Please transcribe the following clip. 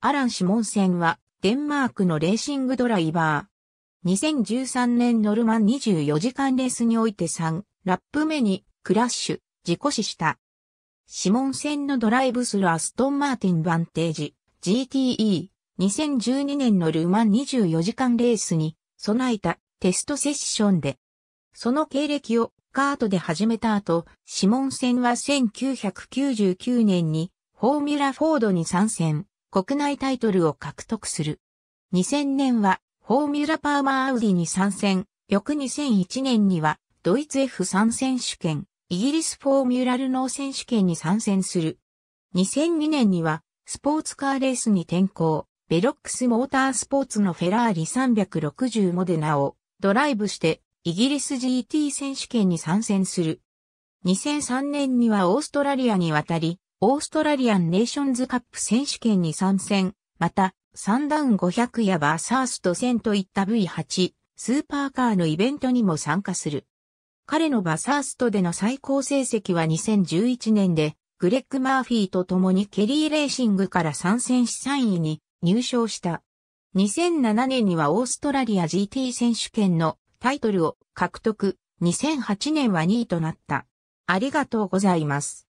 アラン・シモンセンは、デンマークのレーシングドライバー。2013年ノルマン24時間レースにおいて3、ラップ目に、クラッシュ、事故死した。シモンセンのドライブスルアストン・マーティン・バンテージ、GTE、2012年のルマン24時間レースに、備えたテストセッションで、その経歴をカートで始めた後、シモンセンは1999年に、フォーミュラフォードに参戦。国内タイトルを獲得する。2000年はフォーミュラパーマアウディに参戦、翌2001年にはドイツ F3 選手権、イギリスフォーミュラルノー選手権に参戦する。2002年にはスポーツカーレースに転向、ベロックスモータースポーツのフェラーリ360モデナをドライブしてイギリス GT 選手権に参戦する。2003年にはオーストラリアに渡り、オーストラリアンネーションズカップ選手権に参戦、また、サンダウン500やバーサースト1000といった V8、スーパーカーのイベントにも参加する。彼のバサーストでの最高成績は2011年で、グレッグ・マーフィーと共にケリーレーシングから参戦し3位に入賞した。2007年にはオーストラリア GT 選手権のタイトルを獲得、2008年は2位となった。ありがとうございます。